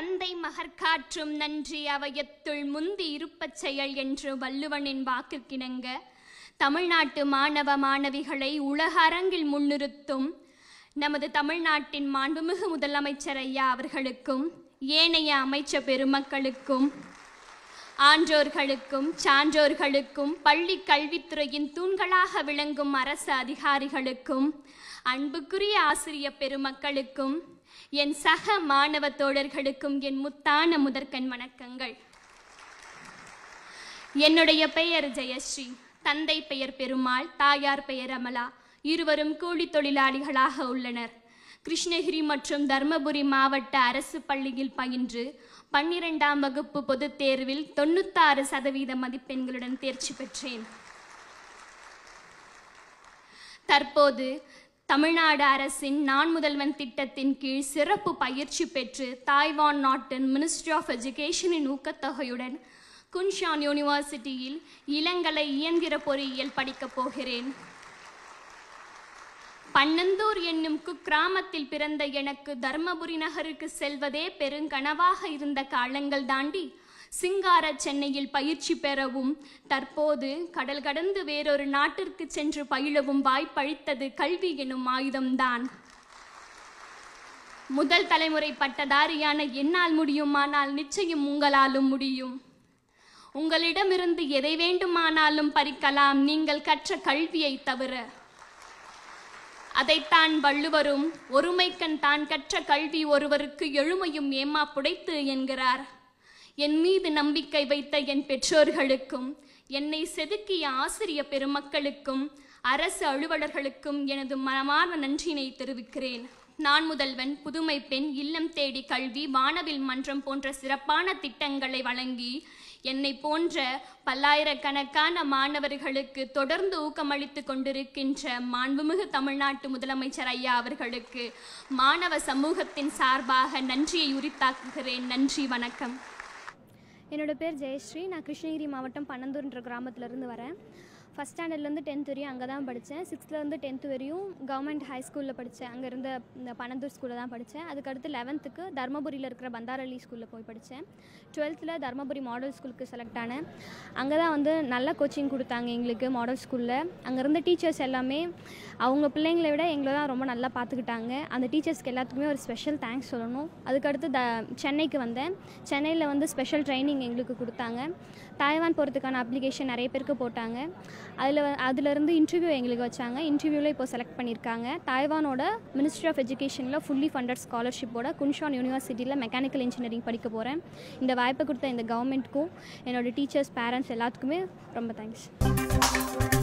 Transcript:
தந்தை மகற்காற்றும் நன்றி அவையத்துள் முந்தி இருப்பச் செயல் என்று வள்ளுவனின் வாக்கு கிணங்க தமிழ்நாட்டு மாணவ மாணவிகளை உலக அரங்கில் முன்னிறுத்தும் நமது தமிழ்நாட்டின் மாண்புமிகு முதலமைச்சர் ஐயா அவர்களுக்கும் ஏனைய அமைச்ச பெருமக்களுக்கும் ஆன்றோர்களுக்கும் சான்றோர்களுக்கும் பள்ளி கல்வித்துறையின் தூண்களாக விளங்கும் அரசு அதிகாரிகளுக்கும் அன்புக்குரிய ஆசிரிய பெருமக்களுக்கும் என் சக மாணவ தோழர்களுக்கும் என் முத்தான முதற்கண் வணக்கங்கள் என்னுடைய பெயர் ஜெயஸ்ரீ தந்தை பெயர் பெருமாள் தாயார் பெயர் அமலா இருவரும் கூலி தொழிலாளிகளாக உள்ளனர் கிருஷ்ணகிரி மற்றும் தர்மபுரி மாவட்ட அரசு பள்ளியில் பயின்று பன்னிரெண்டாம் வகுப்பு பொதுத் தேர்வில் தொண்ணூத்தாறு சதவீத மதிப்பெண்களுடன் தேர்ச்சி பெற்றேன் தற்போது தமிழ்நாடு அரசின் நான் முதல்வன் திட்டத்தின் கீழ் சிறப்பு பயிற்சி பெற்று தாய்வான் நாட்டின் மினிஸ்ட்ரி ஆஃப் எஜுகேஷனின் ஊக்கத்தொகையுடன் குன்ஷான் யூனிவர்சிட்டியில் இளங்கலை இயந்திர பொறியியல் படிக்கப் போகிறேன் பன்னந்தூர் என்னும் குக்கிராமத்தில் பிறந்த எனக்கு தர்மபுரி நகருக்கு செல்வதே பெருங்கனவாக இருந்த காலங்கள் தாண்டி சிங்கார சென்னையில் பயிற்சி பெறவும் தற்போது கடல் கடந்து வேறொரு நாட்டிற்கு சென்று பயிலவும் வாய்ப்பளித்தது கல்வி எனும் ஆயுதம்தான் முதல் தலைமுறை பட்டதாரியான என்னால் முடியுமானால் நிச்சயம் உங்களாலும் முடியும் உங்களிடமிருந்து எதை வேண்டுமானாலும் பறிக்கலாம் நீங்கள் கற்ற கல்வியை தவிர அதைத்தான் வள்ளுவரும் ஒருமைக்கண் தான் கற்ற கல்வி ஒருவருக்கு எழுமையும் ஏமா புடைத்து என்கிறார் என் மீது நம்பிக்கை வைத்த என் பெற்றோர்களுக்கும் என்னை செதுக்கிய ஆசிரிய பெருமக்களுக்கும் அரசு அலுவலர்களுக்கும் எனது மனமான நன்றினை தெரிவிக்கிறேன் நான் முதல்வன் புதுமை பெண் இல்லம் தேடி கல்வி வானவில் மன்றம் போன்ற சிறப்பான திட்டங்களை வழங்கி என்னை போன்ற பல்லாயிரக்கணக்கான மாணவர்களுக்கு தொடர்ந்து ஊக்கமளித்து கொண்டிருக்கின்ற மாண்புமிகு தமிழ்நாட்டு முதலமைச்சர் ஐயா அவர்களுக்கு மாணவ சமூகத்தின் சார்பாக நன்றியை உரித்தாக்குகிறேன் நன்றி வணக்கம் என்னோட பேர் ஜெயஸ்ரீ நான் கிருஷ்ணகிரி மாவட்டம் என்ற கிராமத்திலேருந்து வரேன் ஃபஸ்ட் ஸ்டாண்டர்ட்லேருந்து டென்த் வரையும் அங்கே தான் படித்தேன் வந்து டென்த் வரையும் கவர்மெண்ட் ஹை ஸ்கூலில் படித்தேன் அங்கே இருந்த இந்த பனந்தூர் ஸ்கூலில் தான் படித்தேன் அதுக்கடுத்து லெவன்த்துக்கு தர்மபுரியில் இருக்கிற பந்தாரலி ஸ்கூலில் போய் படித்தேன் டுவெல்த்தில் தர்மபுரி மாடல் ஸ்கூலுக்கு செலக்ட் ஆனேன் அங்கே தான் வந்து நல்ல கோச்சிங் கொடுத்தாங்க எங்களுக்கு மாடல் ஸ்கூலில் அங்கே இருந்த டீச்சர்ஸ் எல்லாமே அவங்க பிள்ளைங்களை விட எங்களை தான் ரொம்ப நல்லா பார்த்துக்கிட்டாங்க அந்த டீச்சர்ஸ்க்கு எல்லாத்துக்குமே ஒரு ஸ்பெஷல் தேங்க்ஸ் சொல்லணும் அதுக்கடுத்து த சென்னைக்கு வந்தேன் சென்னையில் வந்து ஸ்பெஷல் ட்ரைனிங் எங்களுக்கு கொடுத்தாங்க தாய்வான் போகிறதுக்கான அப்ளிகேஷன் நிறைய பேருக்கு போட்டாங்க அதில் அதிலிருந்து இன்டர்வியூ எங்களுக்கு வச்சாங்க இன்டர்வியூவில் இப்போ செலக்ட் பண்ணியிருக்காங்க தாய்வானோட மினிஸ்ட்ரி ஆஃப் எஜுகேஷனில் ஃபுல்லி ஃபண்டட் ஸ்காலர்ஷிப்போட குன்ஷான் யூனிவர்சிட்டியில் மெக்கானிக்கல் இன்ஜினியரிங் படிக்க போகிறேன் இந்த வாய்ப்பை கொடுத்த இந்த கவர்மெண்ட்டுக்கும் என்னோடய டீச்சர்ஸ் பேரண்ட்ஸ் எல்லாத்துக்குமே ரொம்ப தேங்க்ஸ்